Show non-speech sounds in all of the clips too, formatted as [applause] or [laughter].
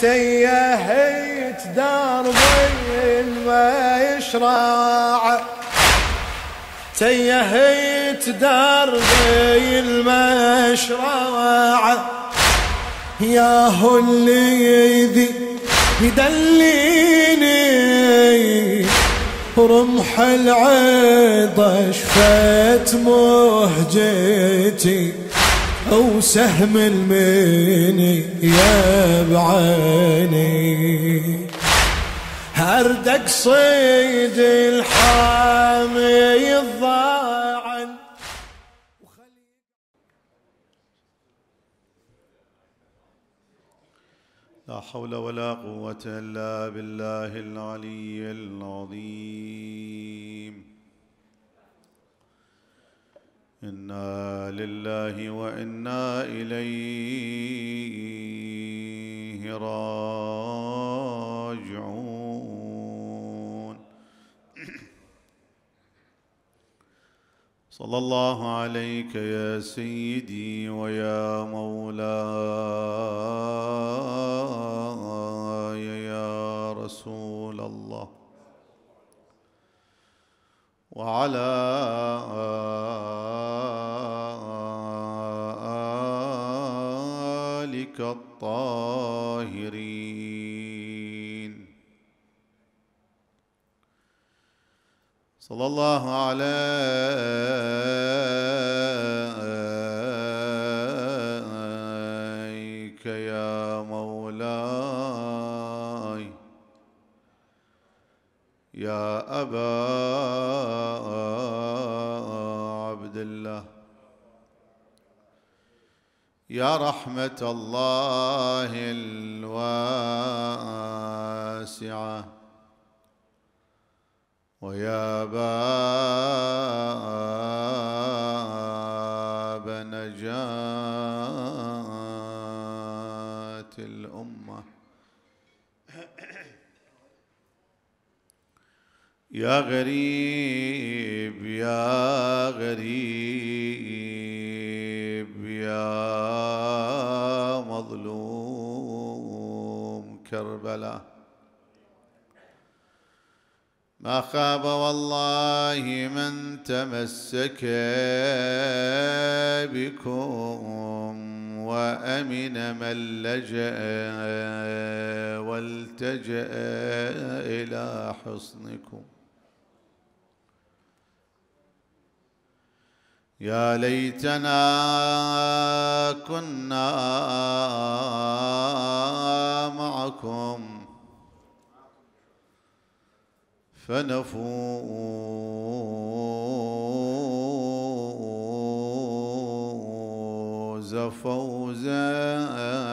تيهيت دربي ما يشرع تيهيت دربي المشرع يا هلي اللي يدليني رمح العيط شفت مهجتي او سهم المني يا بعيني هردك صيد الحامي الضاعن لا حول ولا قوة إلا بالله العلي العظيم انا لله وانا اليه راجعون صلى الله عليك يا سيدي ويا مولاي يا رسول الله وعلى آلك الطاهرين صلى الله على يا مولاي يا أبا يا رحمة الله الواسعة ويا باب نجاة الأمة يا غريب يا غريب كربلاء ما خاب والله من تمسك بكم وأمن من لجأ والتجأ إلى حصنكم يا ليتنا كنا معكم فنفوز فوزا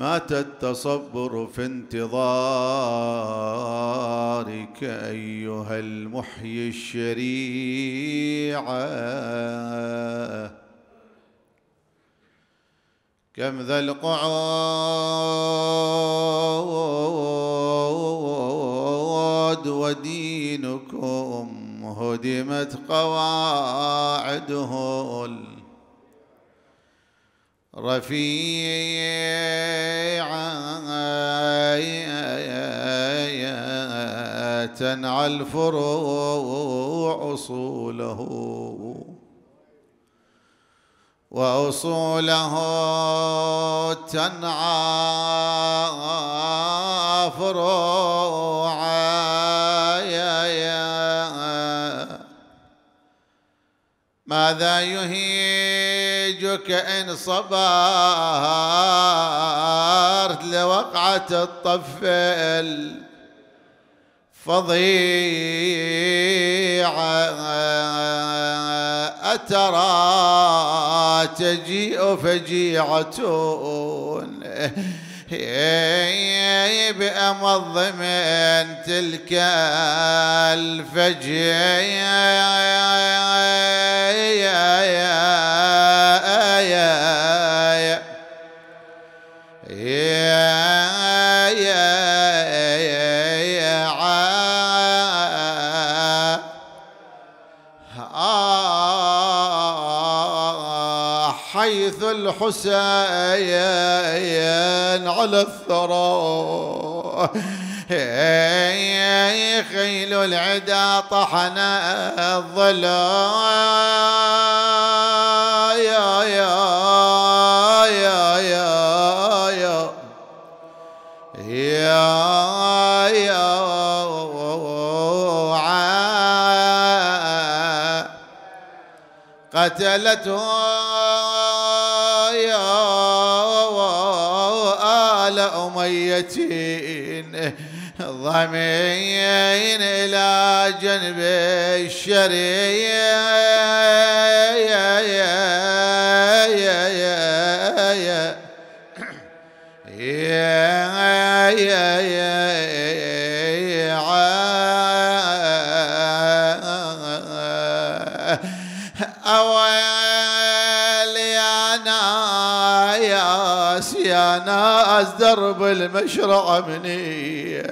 مات التصبر في انتظارك ايها المحيي الشريعه كم ذا القعود ودينكم هدمت قواعده رفيعا تنعى الفروع أصوله وأصوله تنعى فروعا ماذا يهيب يجوك إن صبرت لوقعة الطفل فظيعة أترى تجيء فجيعة بأمض من تلك الفجر الحسين على الثرى خيل العدا طحن الظلا يا يا يا يا يا يا يا قتلتهم ضحيتين ضمين إلى جنب الشريعه ناس درب المشرع منين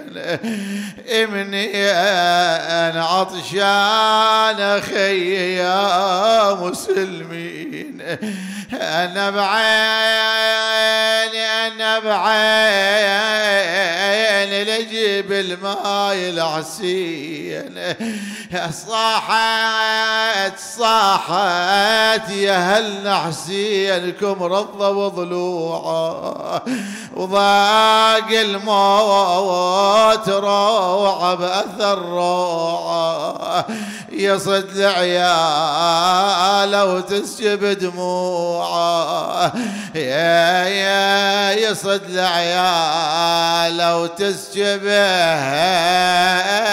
منين عطشان اخي يا مسلمين انا بعين بعين لجيب الماي العسين صاحت صاحت يا هل نحسينكم رضى وضلوع وضاق الموت روعة بأثر روعة يصد لعياله وتسجب دموعه يا يا يصد تحصد لعياله وتسجبه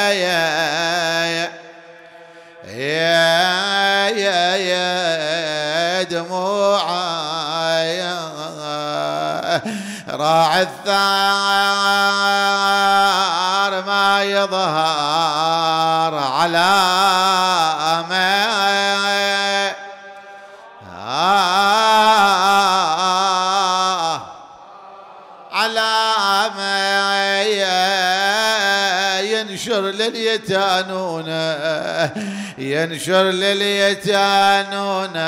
يا يا يا يا دموعي راعي الثار ما يظهر على يتانونه ينشر لليتانونة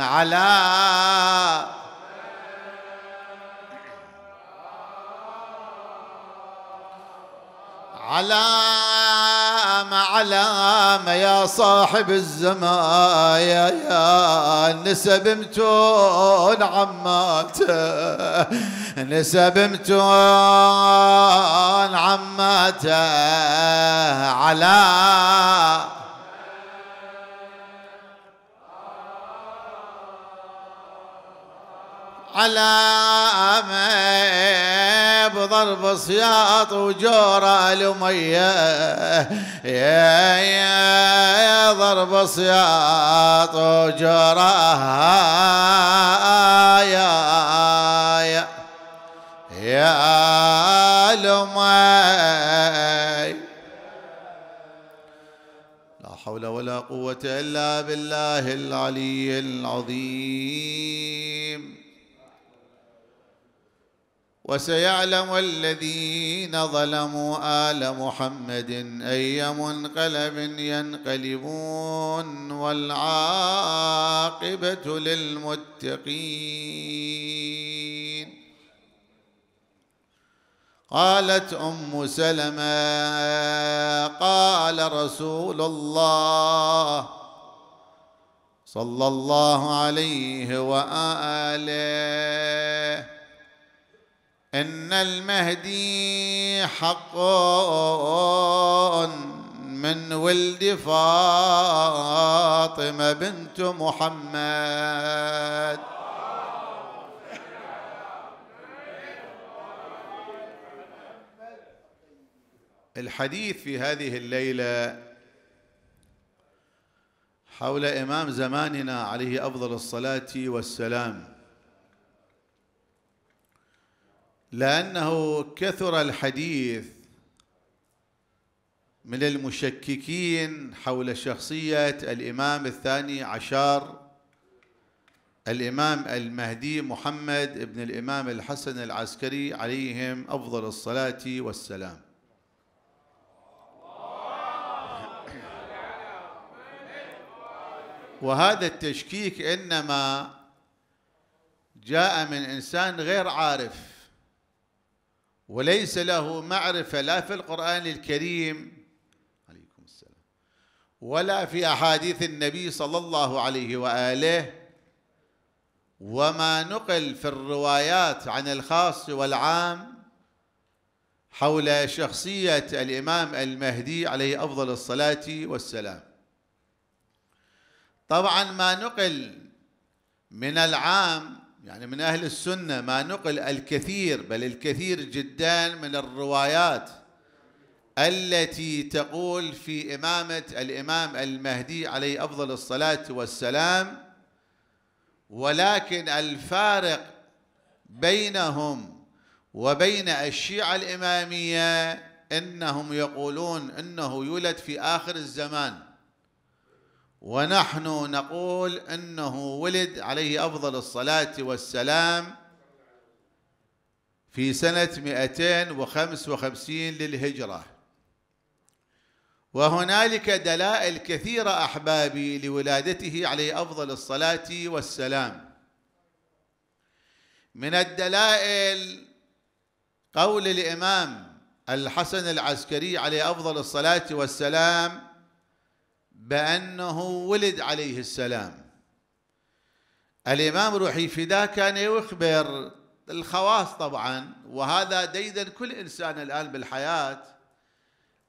على على العالم يا صاحب الزمايا يا نسب متون عماته نسب متون عماته على على وضرب سياط وجورة لمية يا يا يا ضرب سياط وجورة يا يا يا الأمي لا حول ولا قوة إلا بالله العلي العظيم وسيعلم الذين ظلموا آل محمد أي منقلب ينقلبون والعاقبة للمتقين قالت أم سلمة قال رسول الله صلى الله عليه وآله ان المهدي حق من ولد فاطمه بنت محمد الحديث في هذه الليله حول امام زماننا عليه افضل الصلاه والسلام لانه كثر الحديث من المشككين حول شخصيه الامام الثاني عشر الامام المهدي محمد ابن الامام الحسن العسكري عليهم افضل الصلاه والسلام وهذا التشكيك انما جاء من انسان غير عارف وليس له معرفة لا في القرآن الكريم عليكم السلام ولا في أحاديث النبي صلى الله عليه وآله وما نقل في الروايات عن الخاص والعام حول شخصية الإمام المهدي عليه أفضل الصلاة والسلام طبعا ما نقل من العام يعني من أهل السنة ما نقل الكثير بل الكثير جدا من الروايات التي تقول في إمامة الإمام المهدي عليه أفضل الصلاة والسلام ولكن الفارق بينهم وبين الشيعة الإمامية إنهم يقولون إنه يولد في آخر الزمان ونحن نقول انه ولد عليه افضل الصلاه والسلام في سنه 255 للهجره وهنالك دلائل كثيره احبابي لولادته عليه افضل الصلاه والسلام من الدلائل قول الامام الحسن العسكري عليه افضل الصلاه والسلام بأنه ولد عليه السلام الإمام روحي فدا كان يخبر الخواص طبعا وهذا ديدا كل إنسان الآن بالحياة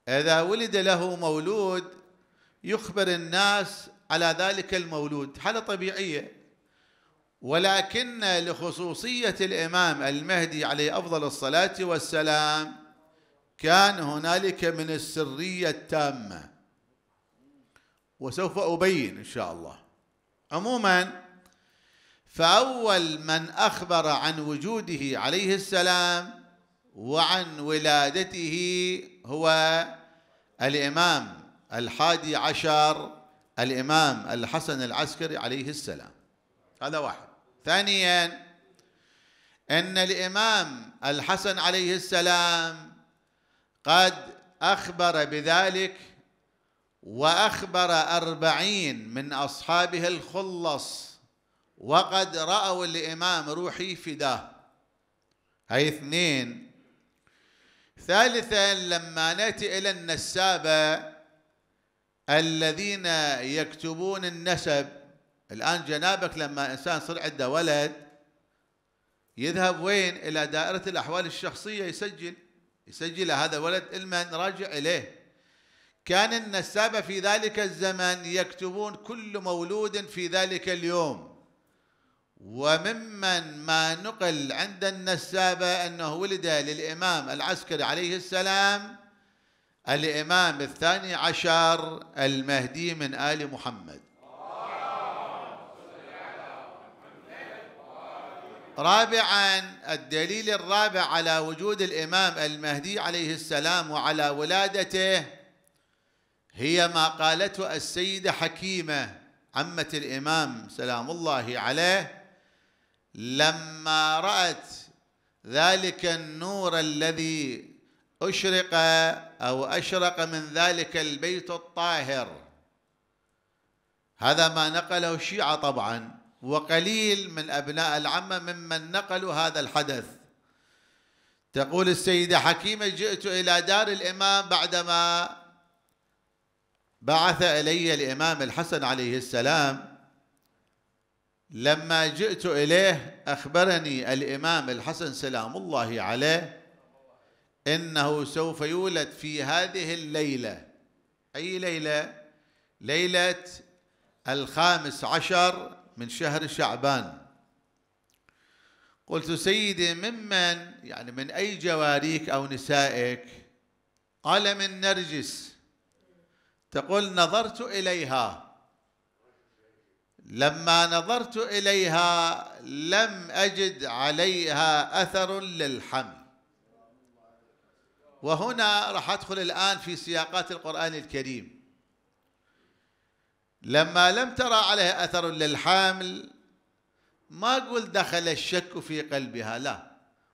إذا ولد له مولود يخبر الناس على ذلك المولود حالة طبيعية ولكن لخصوصية الإمام المهدي عليه أفضل الصلاة والسلام كان هنالك من السرية التامة وسوف أبين إن شاء الله عموما فأول من أخبر عن وجوده عليه السلام وعن ولادته هو الإمام الحادي عشر الإمام الحسن العسكري عليه السلام هذا واحد ثانيا أن الإمام الحسن عليه السلام قد أخبر بذلك وأخبر أربعين من أصحابه الخلص وقد رأوا الإمام روحي فداه هاي اثنين ثالثا لما نأتي إلى النسابة الذين يكتبون النسب الآن جنابك لما إنسان صار عنده ولد يذهب وين إلى دائرة الأحوال الشخصية يسجل يسجل هذا الولد المن راجع إليه كان النسابة في ذلك الزمن يكتبون كل مولود في ذلك اليوم وممن ما نقل عند النسابة أنه ولد للإمام العسكري عليه السلام الإمام الثاني عشر المهدي من آل محمد رابعا الدليل الرابع على وجود الإمام المهدي عليه السلام وعلى ولادته هي ما قالته السيدة حكيمة عمة الإمام سلام الله عليه لما رأت ذلك النور الذي أشرق أو أشرق من ذلك البيت الطاهر هذا ما نقله الشيعة طبعا وقليل من أبناء العمة ممن نقلوا هذا الحدث تقول السيدة حكيمة جئت إلى دار الإمام بعدما بعث الي الامام الحسن عليه السلام لما جئت اليه اخبرني الامام الحسن سلام الله عليه انه سوف يولد في هذه الليله اي ليله ليله الخامس عشر من شهر شعبان قلت سيدي ممن يعني من اي جواريك او نسائك قال من نرجس تقول نظرت اليها لما نظرت اليها لم اجد عليها اثر للحمل وهنا راح ادخل الان في سياقات القران الكريم لما لم ترى عليها اثر للحمل ما اقول دخل الشك في قلبها لا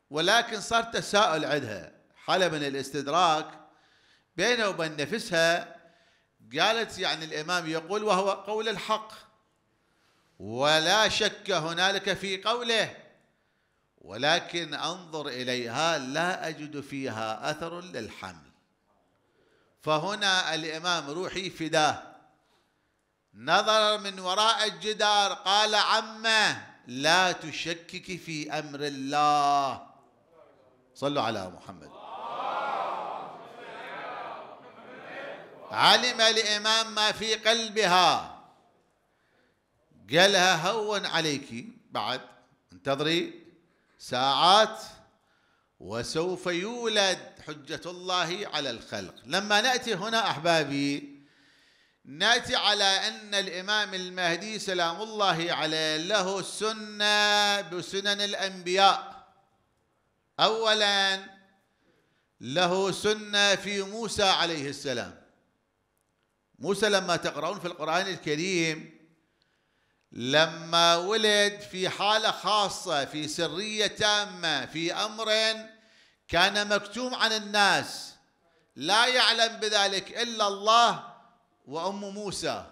ولكن صار تساؤل عندها حاله من الاستدراك بينها وبين نفسها قالت يعني الإمام يقول وهو قول الحق ولا شك هنالك في قوله ولكن أنظر إليها لا أجد فيها أثر للحمل فهنا الإمام روحي فداه نظر من وراء الجدار قال عمه لا تشكك في أمر الله صلوا على محمد علم الإمام ما في قلبها قالها هون عليك بعد انتظري ساعات وسوف يولد حجة الله على الخلق لما نأتي هنا أحبابي نأتي على أن الإمام المهدي سلام الله عليه له سنة بسنن الأنبياء أولا له سنة في موسى عليه السلام موسى لما تقرأون في القرآن الكريم لما ولد في حالة خاصة في سرية تامة في أمر كان مكتوم عن الناس لا يعلم بذلك إلا الله وأم موسى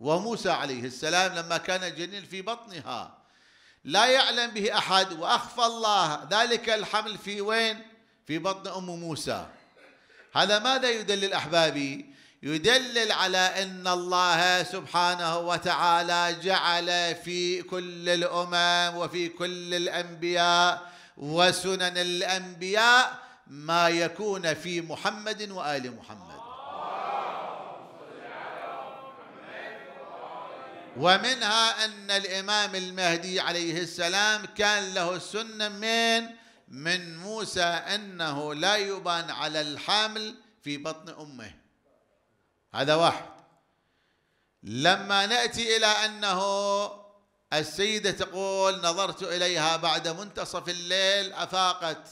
وموسى عليه السلام لما كان جنين في بطنها لا يعلم به أحد وأخفى الله ذلك الحمل في وين؟ في بطن أم موسى هذا ماذا يدلل أحبابي؟ يدلل على ان الله سبحانه وتعالى جعل في كل الامم وفي كل الانبياء وسنن الانبياء ما يكون في محمد وال محمد ومنها ان الامام المهدي عليه السلام كان له السنه من من موسى انه لا يبان على الحمل في بطن امه هذا واحد لما ناتي الى انه السيده تقول نظرت اليها بعد منتصف الليل افاقت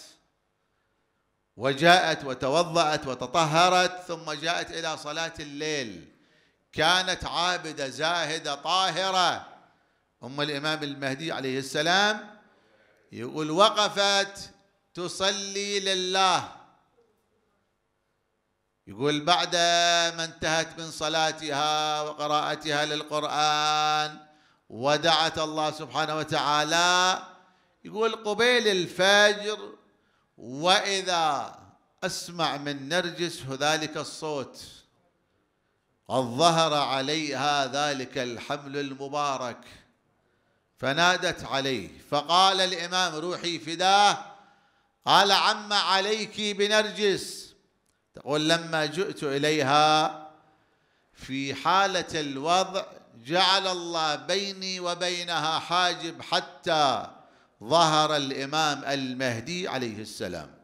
وجاءت وتوضات وتطهرت ثم جاءت الى صلاه الليل كانت عابده زاهده طاهره ام الامام المهدي عليه السلام يقول وقفت تصلي لله يقول بعد ما انتهت من صلاتها وقراءتها للقرآن ودعت الله سبحانه وتعالى يقول قبيل الفجر وإذا أسمع من نرجس ذلك الصوت قد ظهر عليها ذلك الحمل المبارك فنادت عليه فقال الإمام روحي فداه قال عم عليك بنرجس تقول لما جئت إليها في حالة الوضع جعل الله بيني وبينها حاجب حتى ظهر الإمام المهدي عليه السلام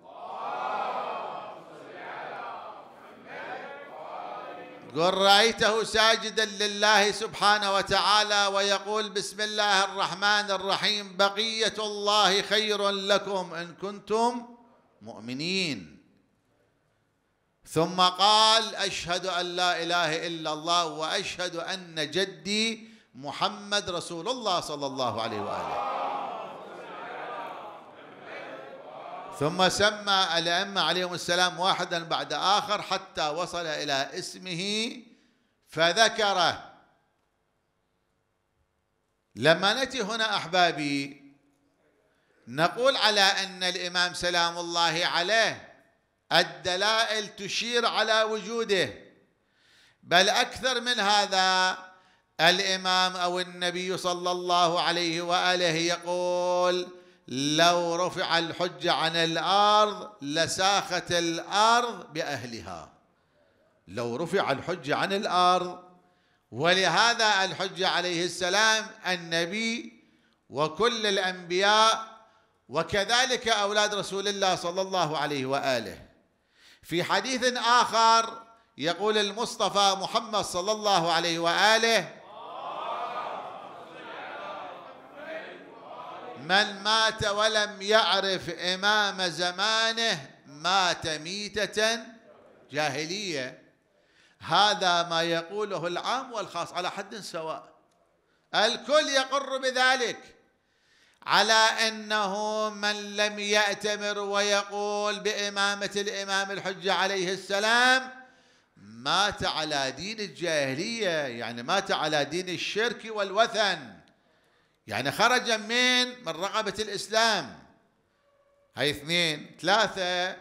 قل رأيته ساجدا لله سبحانه وتعالى ويقول بسم الله الرحمن الرحيم بقية الله خير لكم إن كنتم مؤمنين ثم قال اشهد ان لا اله الا الله واشهد ان جدي محمد رسول الله صلى الله عليه واله ثم سمى الائمه عليهم السلام واحدا بعد اخر حتى وصل الى اسمه فذكره لما ناتي هنا احبابي نقول على ان الامام سلام الله عليه الدلائل تشير على وجوده بل اكثر من هذا الامام او النبي صلى الله عليه واله يقول لو رفع الحج عن الارض لساخت الارض باهلها لو رفع الحج عن الارض ولهذا الحج عليه السلام النبي وكل الانبياء وكذلك اولاد رسول الله صلى الله عليه واله في حديث آخر يقول المصطفى محمد صلى الله عليه وآله من مات ولم يعرف إمام زمانه مات ميتة جاهلية هذا ما يقوله العام والخاص على حد سواء الكل يقر بذلك على انه من لم ياتمر ويقول بامامه الامام الحجه عليه السلام مات على دين الجاهليه يعني مات على دين الشرك والوثن يعني خرج من من رقبه الاسلام هاي اثنين ثلاثه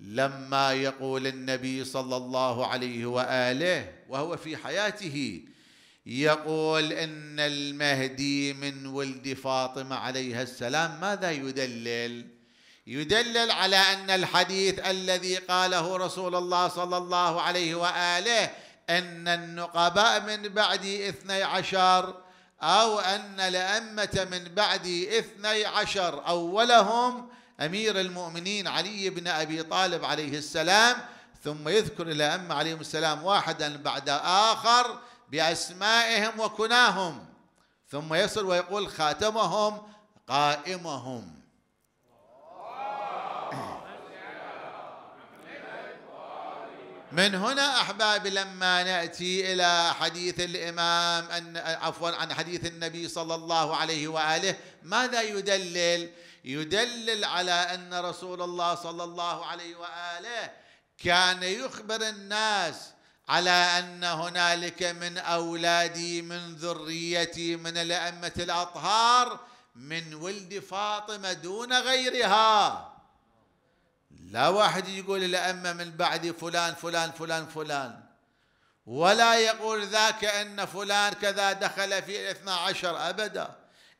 لما يقول النبي صلى الله عليه واله وهو في حياته يقول ان المهدي من ولد فاطمه عليها السلام ماذا يدلل يدلل على ان الحديث الذي قاله رسول الله صلى الله عليه واله ان النقباء من بعد اثني عشر او ان الائمه من بعد اثني عشر اولهم امير المؤمنين علي بن ابي طالب عليه السلام ثم يذكر الائمه عليهم السلام واحدا بعد اخر بأسمائهم وكناهم ثم يصل ويقول خاتمهم قائمهم من هنا احبابي لما ناتي الى حديث الامام أن عفوا عن حديث النبي صلى الله عليه واله ماذا يدلل؟ يدلل على ان رسول الله صلى الله عليه واله كان يخبر الناس على ان هنالك من اولادي من ذريتي من الائمه الاطهار من ولد فاطمه دون غيرها لا واحد يقول الائمه من بعد فلان فلان فلان فلان ولا يقول ذاك ان فلان كذا دخل في الاثنى عشر ابدا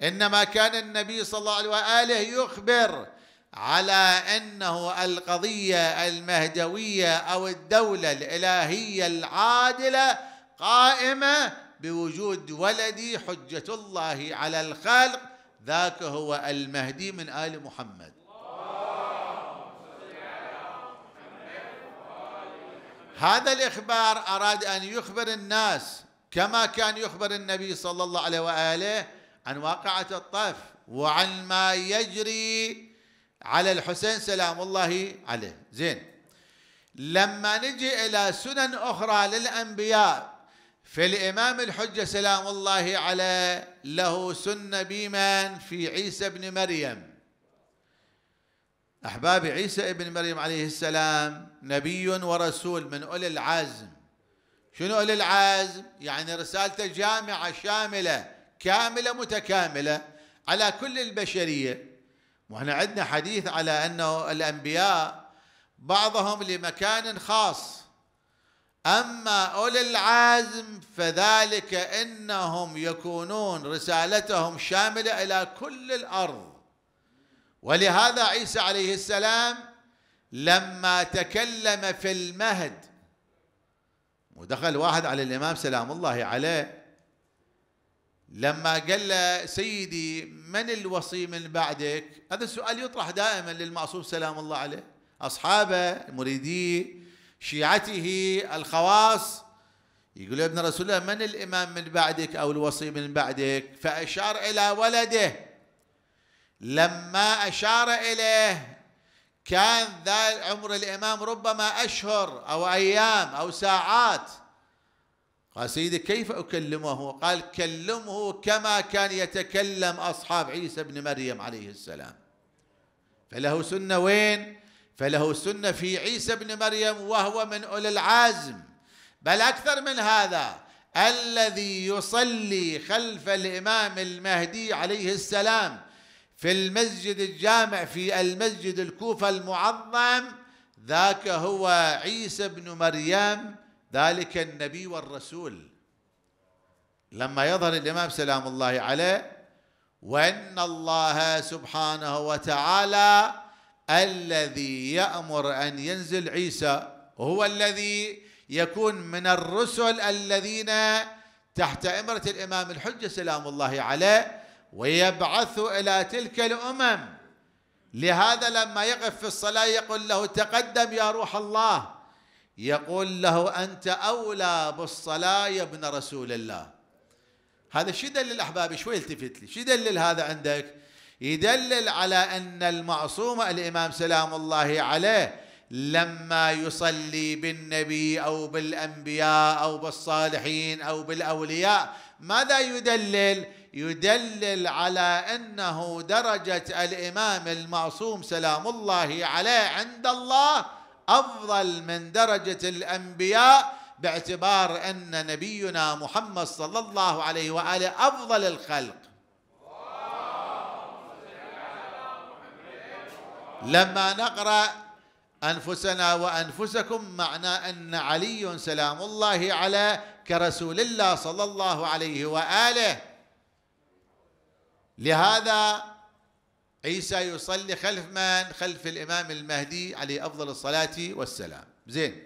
انما كان النبي صلى الله عليه واله يخبر على انه القضيه المهدويه او الدوله الالهيه العادله قائمه بوجود ولدي حجه الله على الخلق ذاك هو المهدي من ال محمد هذا الاخبار اراد ان يخبر الناس كما كان يخبر النبي صلى الله عليه واله عن واقعه الطف وعن ما يجري على الحسين سلام الله عليه زين لما نجي إلى سنن أخرى للأنبياء فالإمام الحجة سلام الله عليه له سنة بمن في عيسى بن مريم أحباب عيسى ابن مريم عليه السلام نبي ورسول من أولي العزم شنو أولي العزم؟ يعني رسالته جامعة شاملة كاملة متكاملة على كل البشرية واحنا عندنا حديث على انه الانبياء بعضهم لمكان خاص اما اولي العزم فذلك انهم يكونون رسالتهم شامله الى كل الارض ولهذا عيسى عليه السلام لما تكلم في المهد ودخل واحد على الامام سلام الله عليه لما قال له سيدي من الوصي من بعدك هذا السؤال يطرح دائما للمعصوم سلام الله عليه أصحابه مريديه شيعته الخواص يقول يا ابن رسول الله من الإمام من بعدك أو الوصي من بعدك فأشار إلى ولده لما أشار إليه كان ذا عمر الإمام ربما أشهر أو أيام أو ساعات قال سيدي كيف أكلمه قال كلمه كما كان يتكلم أصحاب عيسى بن مريم عليه السلام فله سنة وين فله سنة في عيسى بن مريم وهو من أولي العزم بل أكثر من هذا الذي يصلي خلف الإمام المهدي عليه السلام في المسجد الجامع في المسجد الكوفة المعظم ذاك هو عيسى بن مريم ذلك النبي والرسول لما يظهر الإمام سلام الله عليه وأن الله سبحانه وتعالى الذي يأمر أن ينزل عيسى هو الذي يكون من الرسل الذين تحت إمرة الإمام الحجة سلام الله عليه ويبعث إلى تلك الأمم لهذا لما يقف في الصلاة يقول له تقدم يا روح الله يقول له أنت أولى بالصلاة يا ابن رسول الله هذا شو يدلل أحبابي شوي التفت لي شو يدلل هذا عندك يدلل على أن المعصوم الإمام سلام الله عليه لما يصلي بالنبي أو بالأنبياء أو بالصالحين أو بالأولياء ماذا يدلل يدلل على أنه درجة الإمام المعصوم سلام الله عليه عند الله افضل من درجه الانبياء باعتبار ان نبينا محمد صلى الله عليه واله افضل الخلق لما نقرا انفسنا وانفسكم معنى ان علي سلام الله على كرسول الله صلى الله عليه واله لهذا عيسى يصلي خلف من خلف الإمام المهدي عليه أفضل الصلاة والسلام زين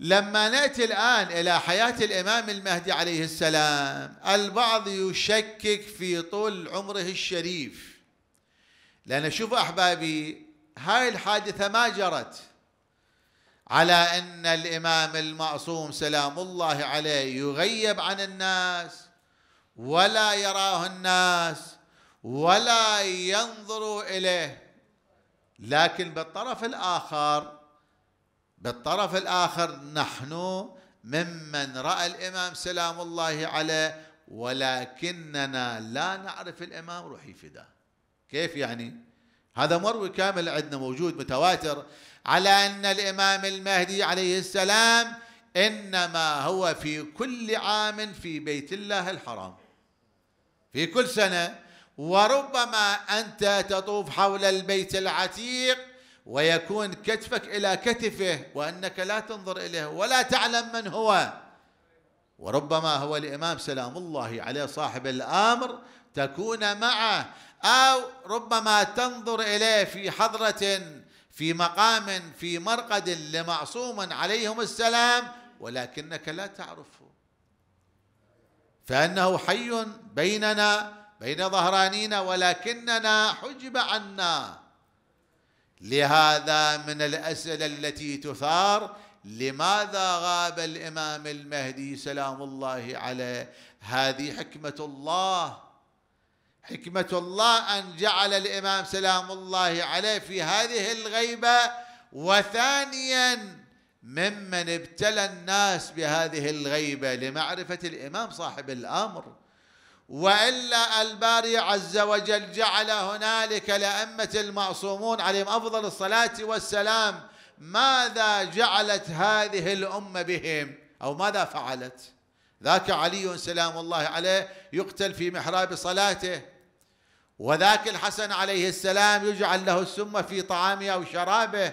لما نأتي الآن إلى حياة الإمام المهدي عليه السلام البعض يشكك في طول عمره الشريف لأن شوفوا أحبابي هاي الحادثة ما جرت على أن الإمام المعصوم سلام الله عليه يغيب عن الناس ولا يراه الناس ولا ينظروا اليه لكن بالطرف الاخر بالطرف الاخر نحن ممن راى الامام سلام الله عليه ولكننا لا نعرف الامام روحي فداه كيف يعني هذا مروي كامل عندنا موجود متواتر على ان الامام المهدي عليه السلام انما هو في كل عام في بيت الله الحرام في كل سنه وربما أنت تطوف حول البيت العتيق ويكون كتفك إلى كتفه وأنك لا تنظر إليه ولا تعلم من هو وربما هو الإمام سلام الله عليه صاحب الأمر تكون معه أو ربما تنظر إليه في حضرة في مقام في مرقد لمعصوم عليهم السلام ولكنك لا تعرفه فانه حي بيننا بين ظهرانينا ولكننا حجب عنا لهذا من الأسئلة التي تثار لماذا غاب الإمام المهدي سلام الله عليه هذه حكمة الله حكمة الله أن جعل الإمام سلام الله عليه في هذه الغيبة وثانيا ممن ابتلى الناس بهذه الغيبة لمعرفة الإمام صاحب الأمر والا الباري عز وجل جعل هنالك لائمه المعصومون عليهم افضل الصلاه والسلام ماذا جعلت هذه الامه بهم او ماذا فعلت ذاك علي سلام الله عليه يقتل في محراب صلاته وذاك الحسن عليه السلام يجعل له السم في طعامه او شرابه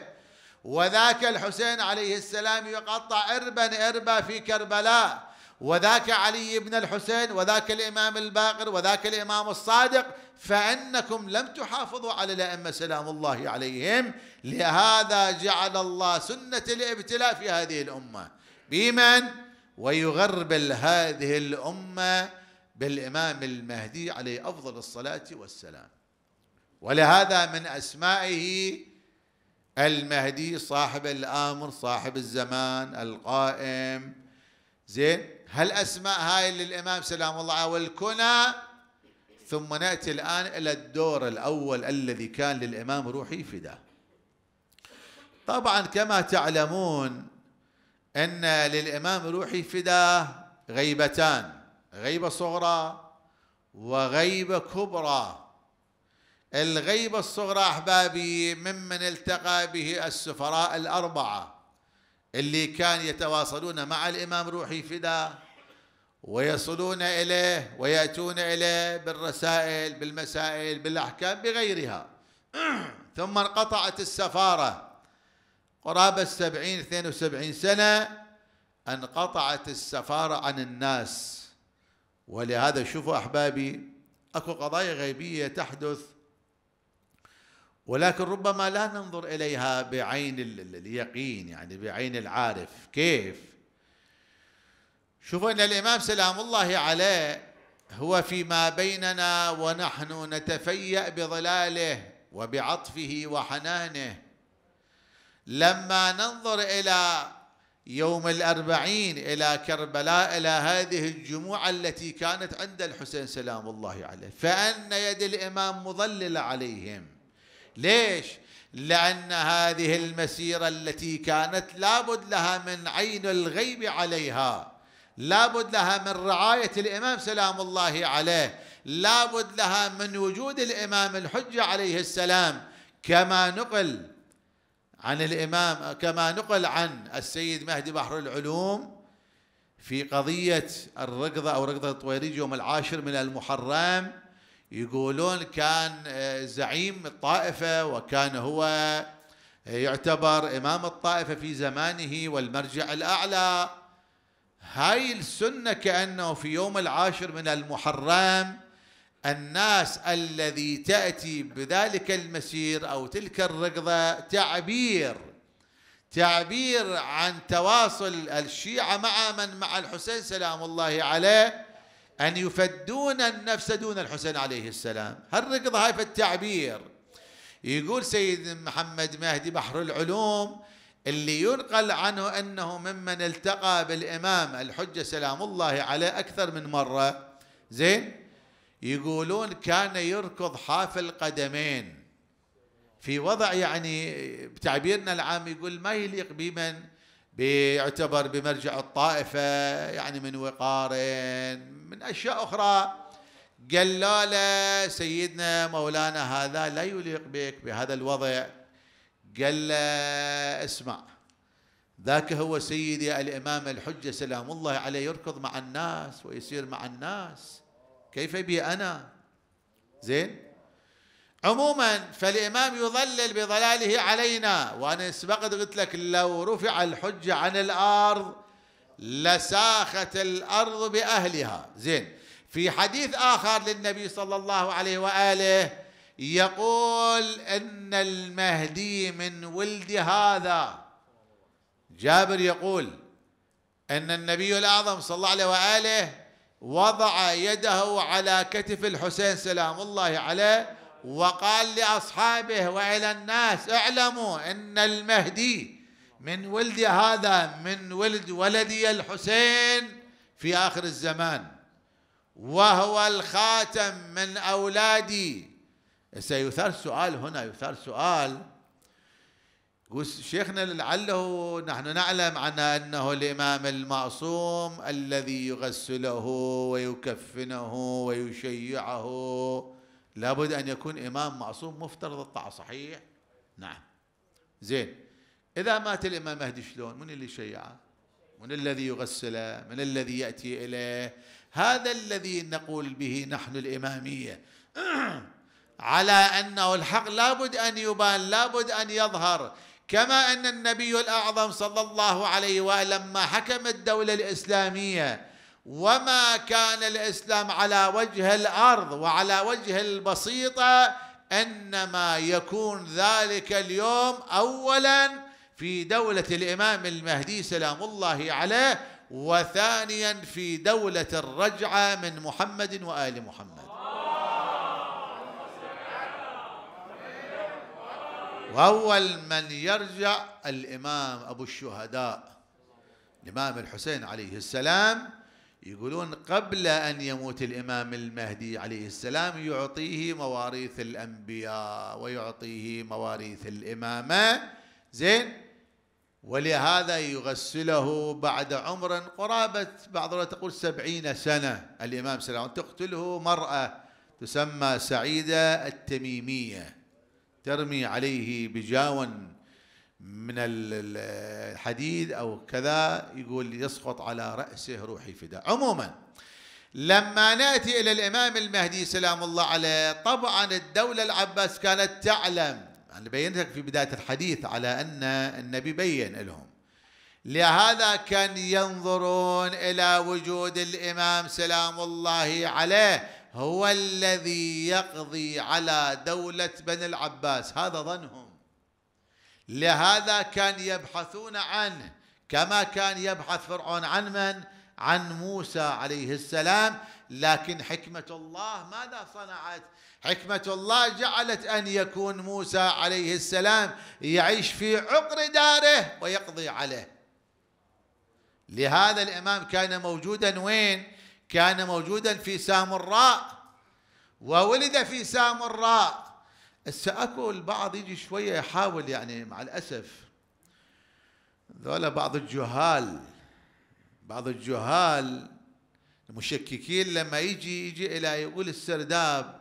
وذاك الحسين عليه السلام يقطع اربا اربا في كربلاء وذاك علي بن الحسين وذاك الإمام الباقر وذاك الإمام الصادق فإنكم لم تحافظوا على الأئمة سلام الله عليهم لهذا جعل الله سنة الابتلاء في هذه الأمة بمن ويغربل هذه الأمة بالإمام المهدي عليه أفضل الصلاة والسلام ولهذا من أسمائه المهدي صاحب الامر صاحب الزمان القائم زين هالأسماء هاي للإمام سلام الله عليه والكنى ثم نأتي الآن إلى الدور الأول الذي كان للإمام روحي فداه طبعا كما تعلمون أن للإمام روحي فداه غيبتان غيبة صغرى وغيبة كبرى الغيبة الصغرى أحبابي ممن التقى به السفراء الأربعة اللي كان يتواصلون مع الإمام روحي فدا ويصلون إليه ويأتون إليه بالرسائل بالمسائل بالأحكام بغيرها [clears throat] ثم انقطعت السفارة قرابة السبعين اثنين وسبعين سنة انقطعت السفارة عن الناس ولهذا شوفوا أحبابي أكو قضايا غيبية تحدث ولكن ربما لا ننظر اليها بعين اليقين يعني بعين العارف كيف شوفوا ان الامام سلام الله عليه هو فيما بيننا ونحن نتفيا بظلاله وبعطفه وحنانه لما ننظر الى يوم الاربعين الى كربلاء الى هذه الجموع التي كانت عند الحسين سلام الله عليه فان يد الامام مظلله عليهم ليش لان هذه المسيره التي كانت لابد لها من عين الغيب عليها لابد لها من رعايه الامام سلام الله عليه لابد لها من وجود الامام الحجه عليه السلام كما نقل عن الامام كما نقل عن السيد مهدي بحر العلوم في قضيه الركضه او ركضه الطويريج يوم العاشر من المحرم يقولون كان آه، زعيم الطائفة وكان هو آه، يعتبر إمام الطائفة في زمانه والمرجع الأعلى هاي السنة كأنه في يوم العاشر من المحرم الناس الذي تأتي بذلك المسير أو تلك الركضة تعبير تعبير عن تواصل الشيعة مع من مع الحسين سلام الله عليه أن يفدون النفس دون الحسين عليه السلام هالركض هاي في التعبير يقول سيد محمد مهدي بحر العلوم اللي ينقل عنه أنه ممن التقى بالإمام الحجة سلام الله عليه أكثر من مرة زين يقولون كان يركض حافي القدمين في وضع يعني بتعبيرنا العام يقول ما يليق بمن بيعتبر بمرجع الطائفة يعني من وقار من أشياء أخرى قال له سيدنا مولانا هذا لا يليق بك بهذا الوضع قال له اسمع ذاك هو سيدي الإمام الحجة سلام الله عليه يركض مع الناس ويسير مع الناس كيف بي أنا زين عموما فالإمام يضلل بضلاله علينا وأنا سبقت قلت لك لو رفع الحجة عن الأرض لساخت الأرض بأهلها زين في حديث آخر للنبي صلى الله عليه وآله يقول إن المهدي من ولد هذا جابر يقول أن النبي الأعظم صلى الله عليه وآله وضع يده على كتف الحسين سلام الله عليه وقال لاصحابه والى الناس اعلموا ان المهدي من ولد هذا من ولد ولدي الحسين في اخر الزمان وهو الخاتم من اولادي سيثار سؤال هنا يثار سؤال شيخنا لعله نحن نعلم عن انه الامام المعصوم الذي يغسله ويكفنه ويشيعه لابد أن يكون إمام معصوم مفترض الطاعة صحيح نعم زين إذا مات الإمام مهدي شلون من اللي شيعه من الذي يغسله من الذي يأتي إليه هذا الذي نقول به نحن الإمامية [clears throat] على أنه الحق لابد أن يبان لابد أن يظهر كما أن النبي الأعظم صلى الله عليه وآله لما حكم الدولة الإسلامية وما كان الاسلام على وجه الارض وعلى وجه البسيطه انما يكون ذلك اليوم اولا في دوله الامام المهدي سلام الله عليه وثانيا في دوله الرجعه من محمد وال محمد واول من يرجع الامام ابو الشهداء الامام الحسين عليه السلام يقولون قبل أن يموت الإمام المهدي عليه السلام يعطيه مواريث الأنبياء ويعطيه مواريث الإمامة زين ولهذا يغسله بعد عمر قرابة بعض الروايات تقول سبعين سنة الإمام سلام تقتله مرأة تسمى سعيدة التميمية ترمي عليه بجاون من الحديد أو كذا يقول يسقط على رأسه روحي فداء عموما لما نأتي إلى الإمام المهدي سلام الله عليه طبعا الدولة العباس كانت تعلم أنا بينت لك في بداية الحديث على أن النبي بين لهم لهذا كان ينظرون إلى وجود الإمام سلام الله عليه هو الذي يقضي على دولة بني العباس هذا ظنهم لهذا كان يبحثون عنه كما كان يبحث فرعون عن من؟ عن موسى عليه السلام لكن حكمة الله ماذا صنعت؟ حكمة الله جعلت أن يكون موسى عليه السلام يعيش في عقر داره ويقضي عليه لهذا الإمام كان موجودا وين؟ كان موجودا في سامراء وولد في سامراء هسه اكو البعض يجي شويه يحاول يعني مع الاسف ذولا بعض الجهال بعض الجهال المشككين لما يجي يجي الى يقول السرداب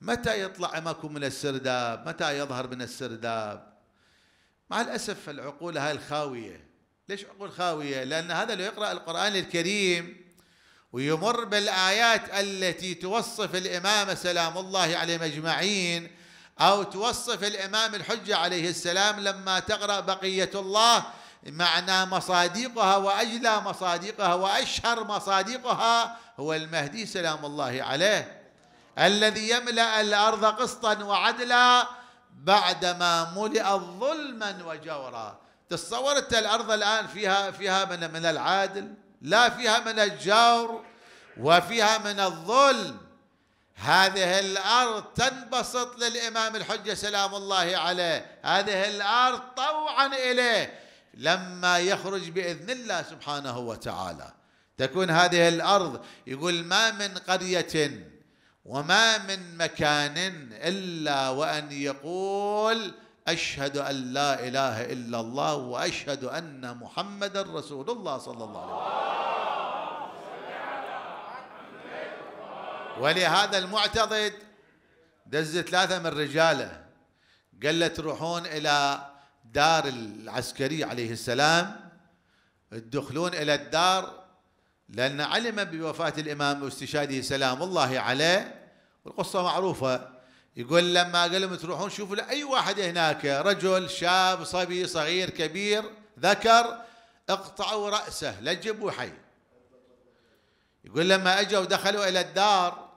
متى يطلع ماكو من السرداب متى يظهر من السرداب مع الاسف العقول هاي الخاويه ليش عقول خاويه لان هذا لو يقرا القران الكريم ويمر بالايات التي توصف الامام سلام الله عليه اجمعين أو توصف الإمام الحجة عليه السلام لما تقرأ بقية الله معنى مصادقها وأجلى مصادقها وأشهر مصادقها هو المهدي سلام الله عليه الذي يملأ الأرض قسطا وعدلا بعدما ملئت ظلما وجورا تصورت الأرض الآن فيها فيها من من العادل لا فيها من الجور وفيها من الظلم هذه الارض تنبسط للامام الحجه سلام الله عليه، هذه الارض طوعا اليه لما يخرج باذن الله سبحانه وتعالى. تكون هذه الارض يقول ما من قريه وما من مكان الا وان يقول اشهد ان لا اله الا الله واشهد ان محمدا رسول الله صلى الله عليه وسلم. ولهذا المعتضد دز ثلاثة من رجاله قال له تروحون إلى دار العسكري عليه السلام تدخلون إلى الدار لأن علم بوفاة الإمام واستشهاده سلام الله عليه والقصة معروفة يقول لما قال لهم تروحون شوفوا لأي واحد هناك رجل شاب صبي صغير كبير ذكر اقطعوا رأسه لا تجيبوه حي يقول لما اجوا ودخلوا الى الدار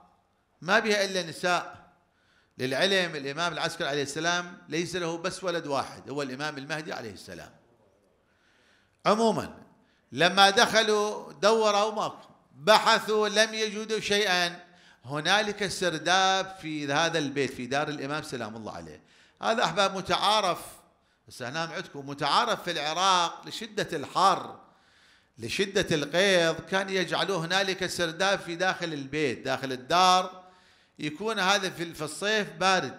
ما بها إلا نساء للعلم الإمام العسكري عليه السلام ليس له بس ولد واحد هو الإمام المهدي عليه السلام عموما لما دخلوا دوروا ماكو بحثوا لم يجدوا شيئا هنالك سرداب في هذا البيت في دار الإمام سلام الله عليه هذا أحباب متعارف بس هنا عندكم متعارف في العراق لشدة الحر لشدة القيض كان يجعلوه هنالك سرداب في داخل البيت داخل الدار يكون هذا في الصيف بارد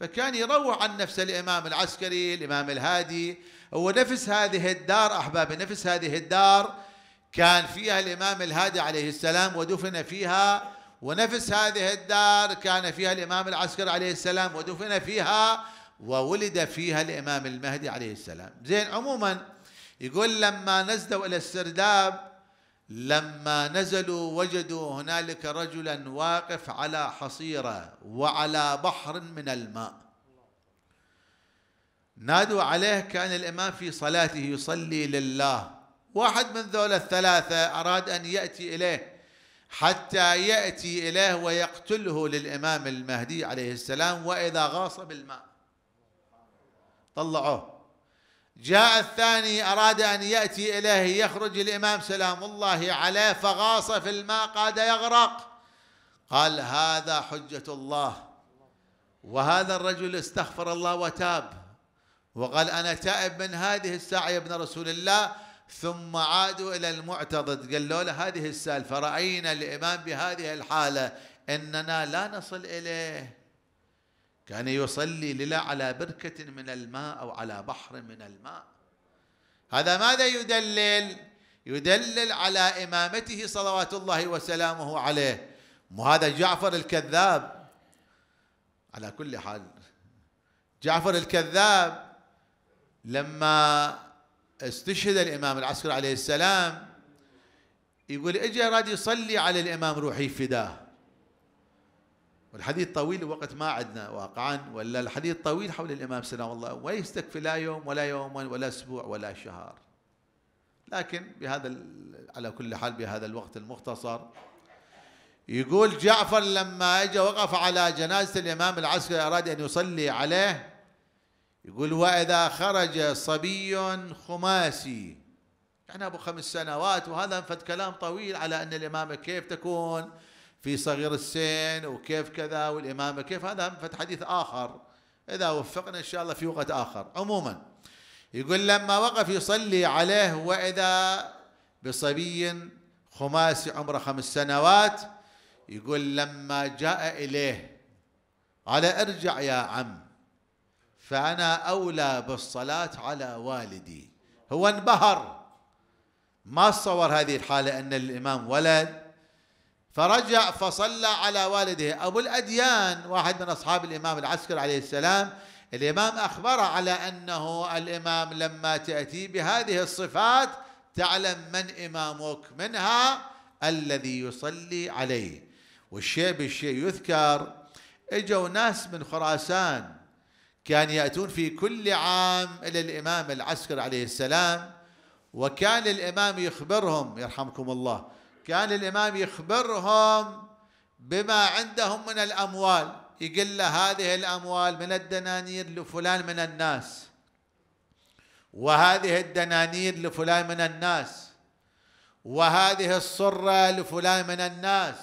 فكان يروع عن نفسه الإمام العسكري الإمام الهادي هو نفس هذه الدار أحبابي نفس هذه الدار كان فيها الإمام الهادي عليه السلام ودفن فيها ونفس هذه الدار كان فيها الإمام العسكري عليه السلام ودفن فيها وولد فيها الإمام المهدي عليه السلام زين عموما يقول لما نزلوا إلى السرداب لما نزلوا وجدوا هنالك رجلا واقف على حصيره وعلى بحر من الماء نادوا عليه كان الامام في صلاته يصلي لله واحد من ذول الثلاثه اراد ان ياتي اليه حتى ياتي اليه ويقتله للامام المهدي عليه السلام واذا غاص بالماء طلعوه جاء الثاني أراد أن يأتي إليه يخرج الإمام سلام الله عليه فغاص في الماء قاد يغرق قال هذا حجة الله وهذا الرجل استغفر الله وتاب وقال أنا تائب من هذه الساعة يا ابن رسول الله ثم عادوا إلى المعتضد قالوا له هذه السالفة رأينا الإمام بهذه الحالة إننا لا نصل إليه كان يصلي للا على بركة من الماء أو على بحر من الماء هذا ماذا يدلل يدلل على إمامته صلوات الله وسلامه عليه وهذا جعفر الكذاب على كل حال جعفر الكذاب لما استشهد الإمام العسكري عليه السلام يقول اجى راد يصلي على الإمام روحي فداه والحديث طويل وقت ما عندنا واقعا ولا الحديث طويل حول الإمام سلام الله ويستكفي لا يوم ولا يوم ولا أسبوع ولا شهر لكن بهذا على كل حال بهذا الوقت المختصر يقول جعفر لما اجى وقف على جنازة الإمام العسكري أراد أن يصلي عليه يقول وإذا خرج صبي خماسي يعني أبو خمس سنوات وهذا فد كلام طويل على أن الإمامة كيف تكون في صغير السن وكيف كذا والإمامة كيف هذا فتح حديث آخر إذا وفقنا إن شاء الله في وقت آخر عموما يقول لما وقف يصلي عليه وإذا بصبي خماسي عمره خمس سنوات يقول لما جاء إليه على ارجع يا عم فأنا أولى بالصلاة على والدي هو انبهر ما تصور هذه الحالة أن الإمام ولد فرجع فصلى على والده أبو الأديان واحد من أصحاب الإمام العسكر عليه السلام الإمام أخبر على أنه الإمام لما تأتي بهذه الصفات تعلم من إمامك منها الذي يصلي عليه والشيء بالشيء يذكر اجوا ناس من خراسان كان يأتون في كل عام إلى الإمام العسكر عليه السلام وكان الإمام يخبرهم يرحمكم الله كان الإمام يخبرهم بما عندهم من الأموال يقول له هذه الأموال من الدنانير لفلان من الناس وهذه الدنانير لفلان من الناس وهذه الصرة لفلان من الناس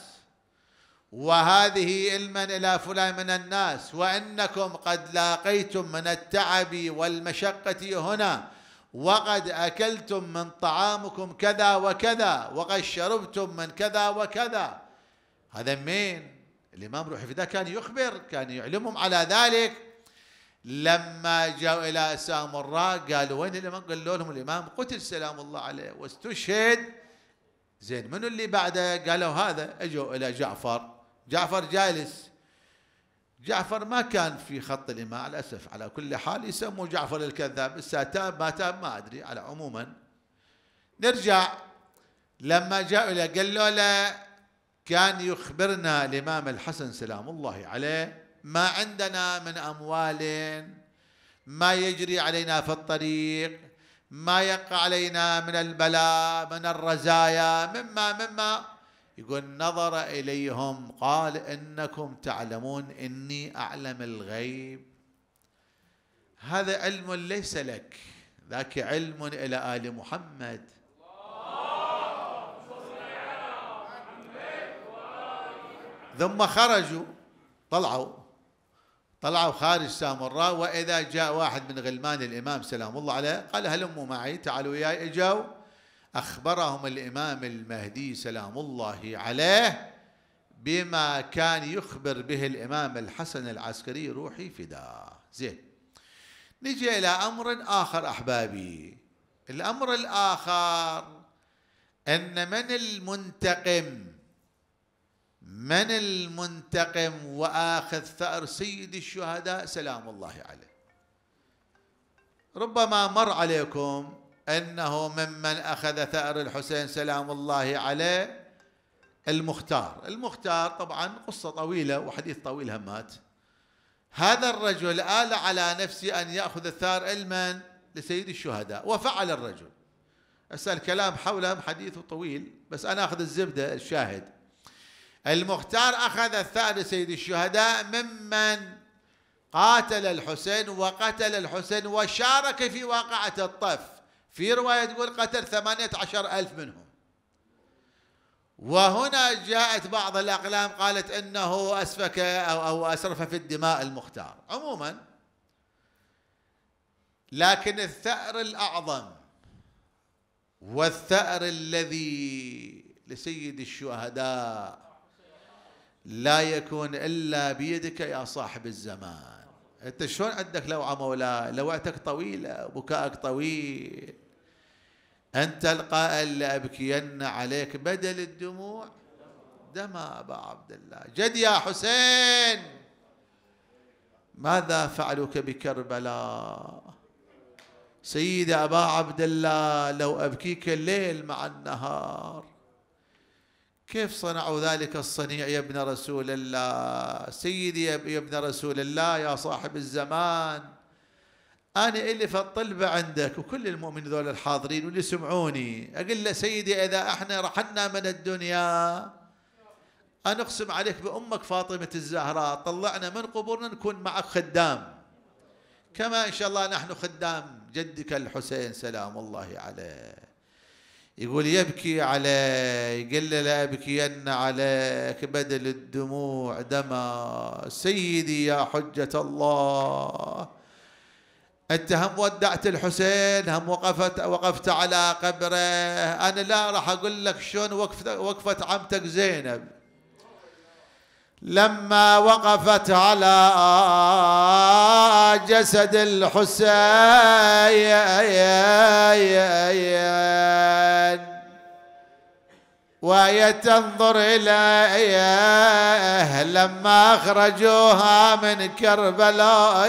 وهذه علما إلى فلان من الناس وإنكم قد لاقيتم من التعب والمشقة هنا وقد اكلتم من طعامكم كذا وكذا وقد شربتم من كذا وكذا هذا مين الامام روحي فدا كان يخبر كان يعلمهم على ذلك لما جاءوا الى سامراء قالوا وين الامام قالوا لهم الامام قتل سلام الله عليه واستشهد زين منو اللي بعده قالوا هذا اجوا الى جعفر جعفر جالس جعفر ما كان في خط الإمام على الأسف على كل حال يسموه جعفر الكذاب الساتاب ما تاب ما أدري على عموما نرجع لما جاء له قالوا له كان يخبرنا الإمام الحسن سلام الله عليه ما عندنا من أموال ما يجري علينا في الطريق ما يقع علينا من البلاء من الرزايا مما مما يقول نظر اليهم قال انكم تعلمون اني اعلم الغيب هذا علم ليس لك ذاك علم الى ال محمد ثم خرجوا طلعوا طلعوا خارج سامراء واذا جاء واحد من غلمان الامام سلام الله عليه قال هلموا معي تعالوا وياي اجوا اخبرهم الامام المهدي سلام الله عليه بما كان يخبر به الامام الحسن العسكري روحي فداه زين نجي الى امر اخر احبابي الامر الاخر ان من المنتقم من المنتقم واخذ ثار سيد الشهداء سلام الله عليه ربما مر عليكم انه ممن اخذ ثأر الحسين سلام الله عليه المختار، المختار طبعا قصه طويله وحديث طويل همات. هذا الرجل آل على نفسي ان ياخذ الثار علما لسيد الشهداء وفعل الرجل. هسه الكلام حوله حديثه طويل بس انا اخذ الزبده الشاهد. المختار اخذ الثار لسيد الشهداء ممن قاتل الحسين وقتل الحسين وشارك في واقعه الطف في رواية تقول قتل ثمانية عشر ألف منهم وهنا جاءت بعض الأقلام قالت إنه أسفك أو, أو أسرف في الدماء المختار عموما لكن الثأر الأعظم والثأر الذي لسيد الشهداء لا يكون إلا بيدك يا صاحب الزمان أنت شلون عندك لوعة مولاي لوعتك طويلة بكائك طويل أن تلقى ألا أبكين عليك بدل الدموع دم أبا عبد الله جد يا حسين ماذا فعلك بكربلاء سيد أبا عبد الله لو أبكيك الليل مع النهار كيف صنعوا ذلك الصنيع يا ابن رسول الله سيدي يا ابن رسول الله يا صاحب الزمان أنا اللي في الطلبة عندك وكل المؤمنين ذول الحاضرين واللي سمعوني أقول له سيدي إذا إحنا رحلنا من الدنيا أنا أقسم عليك بأمك فاطمة الزهراء طلعنا من قبورنا نكون معك خدام كما إن شاء الله نحن خدام جدك الحسين سلام الله عليه يقول يبكي عليك قل له لأبكين عليك بدل الدموع دما سيدي يا حجة الله انت هم ودعت الحسين هم وقفت وقفت على قبره انا لا راح اقول لك شلون وقفت وقفت عمتك زينب لما وقفت على جسد الحسين وهي تنظر إليه لما أخرجوها من كربلاء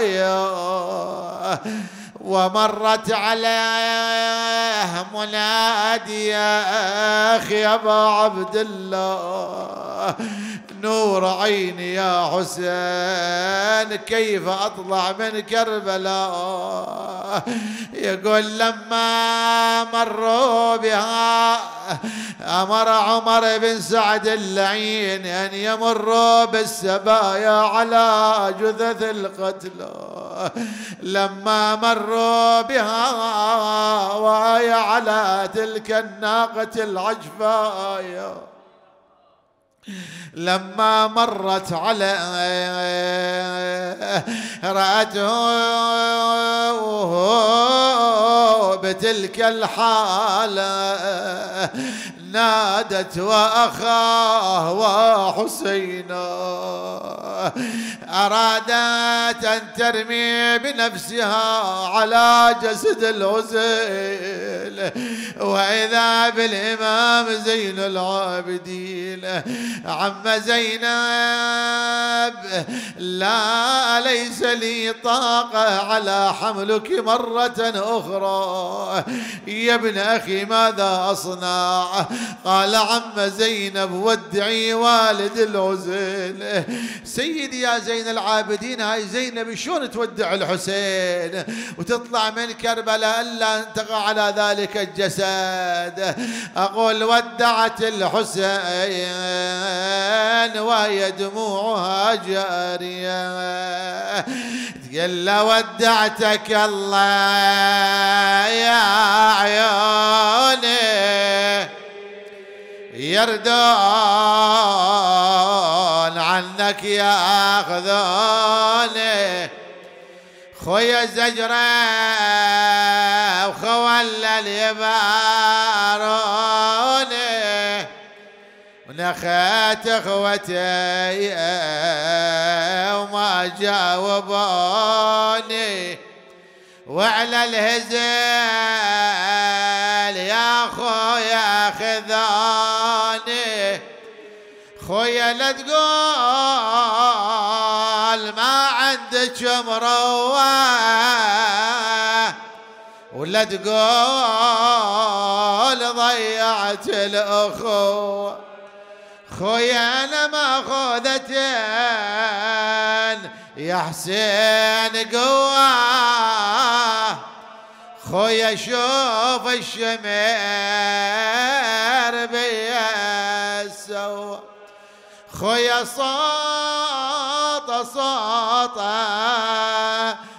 ومرت عليه يا أخي أبا عبد الله نور عيني يا حسين كيف أطلع من كربلاء يقول لما مروا بها أمر عمر بن سعد اللعين أن يمروا بالسبايا على جثث القتلى لما مروا بها وهي على تلك الناقة العجفايه لما مرت على رأته بتلك الحالة نادت وأخاه وحسينه [laughs] أرادت أن ترمي بنفسها على جسد الغزيل وإذا بالإمام زين العابدين عم زينب لا ليس لي طاقة على حملك مرة أخرى يا ابن أخي ماذا أصنع قال عم زينب ودعي والد العزيل سي سيدي يا زين العابدين هاي زينب شلون تودع الحسين وتطلع من كربلاء الا ان تقع على ذلك الجسد اقول ودعت الحسين وهي دموعها جاريه تقول ودعتك الله يا عيوني يردون عنك يا ياخذوني خويا الزجرة وخوال اليباروني ونخيت اخوتي وما جاوبوني وعلى الهزل يا خويا خذوني خويا لا تقول ما عندك مروه ولا تقول ضيعت الاخوه خويا انا خذتين يا حسين قوه خويا شوف الشمير بيه خويا صوت صوت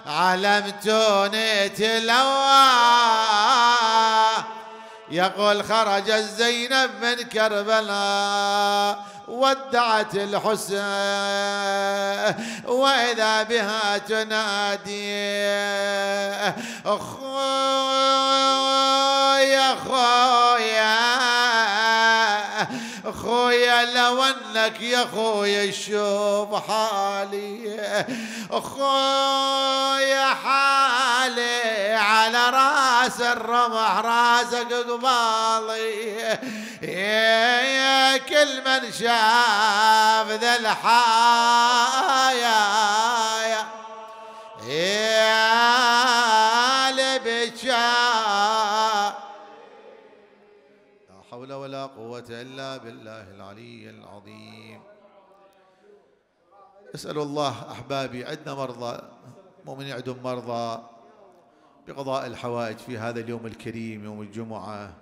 علمتوني تلوى يقول خرجت زينب من كربلاء ودعت الحسن وإذا بها تنادي أخويا أخويا خويا لو انك يا خويا شوف حالي خويا حالي على راس الرمح راسك قبالي يا كل من شاف ذا الحايا يا ولا قوة إلا بالله العلي العظيم أسأل الله أحبابي عندنا مرضى مؤمن عندهم مرضى بقضاء الحوائج في هذا اليوم الكريم يوم الجمعة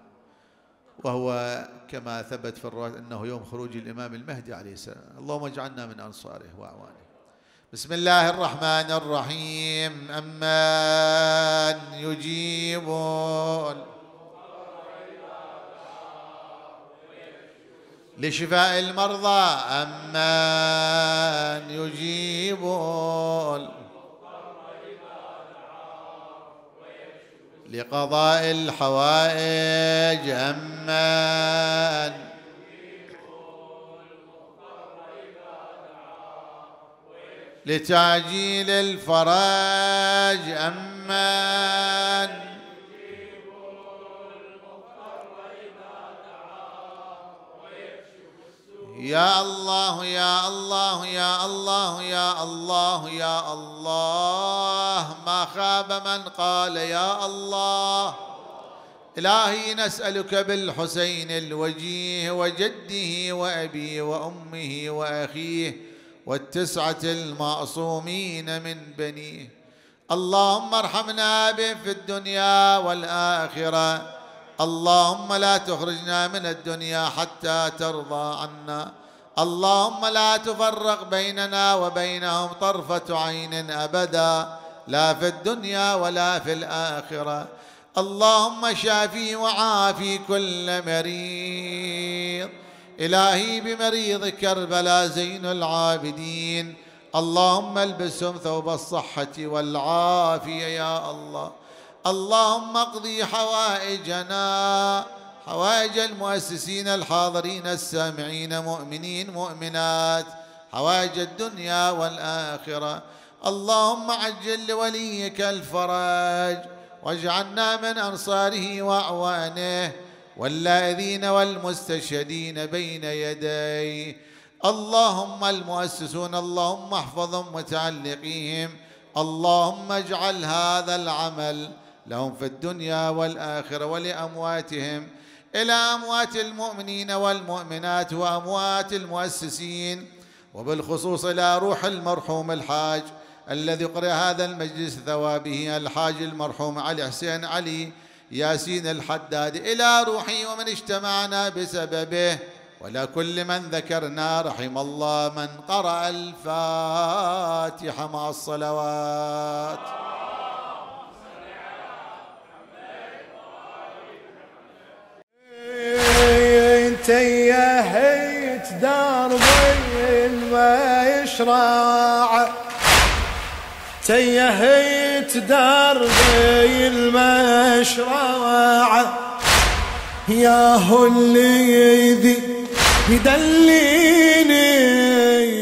وهو كما ثبت في الرواية أنه يوم خروج الإمام المهدي عليه السلام اللهم اجعلنا من أنصاره وأعوانه بسم الله الرحمن الرحيم أمن يجيب لشفاء المرضى أمن يجيب لقضاء الحوائج أمن لتعجيل الفرج أمن يا الله يا الله يا الله يا الله يا الله ما خاب من قال يا الله إلهي نسألك بالحسين الوجيه وجده وأبيه وأمه وأخيه والتسعة المعصومين من بنيه اللهم ارحمنا به في الدنيا والآخرة اللهم لا تخرجنا من الدنيا حتى ترضى عنا اللهم لا تفرق بيننا وبينهم طرفه عين ابدا لا في الدنيا ولا في الاخره اللهم شافي وعافي كل مريض الهي بمريض كربلاء زين العابدين اللهم البسهم ثوب الصحه والعافيه يا الله اللهم اقضي حوائجنا حوائج المؤسسين الحاضرين السامعين مؤمنين مؤمنات حوائج الدنيا والآخرة اللهم عجل لوليك الفرج واجعلنا من أنصاره وأعوانه واللاذين والمستشهدين بين يديه اللهم المؤسسون اللهم احفظهم متعلقيهم اللهم اجعل هذا العمل لهم في الدنيا والآخرة ولأمواتهم إلى أموات المؤمنين والمؤمنات وأموات المؤسسين وبالخصوص إلى روح المرحوم الحاج الذي قرأ هذا المجلس ثوابه الحاج المرحوم علي حسين علي ياسين الحداد إلى روحي ومن اجتمعنا بسببه ولا كل من ذكرنا رحم الله من قرأ الفاتحة مع الصلوات تيهيت دربي ما يشرع تيهيت ما يشرع يا هو اللي يدليني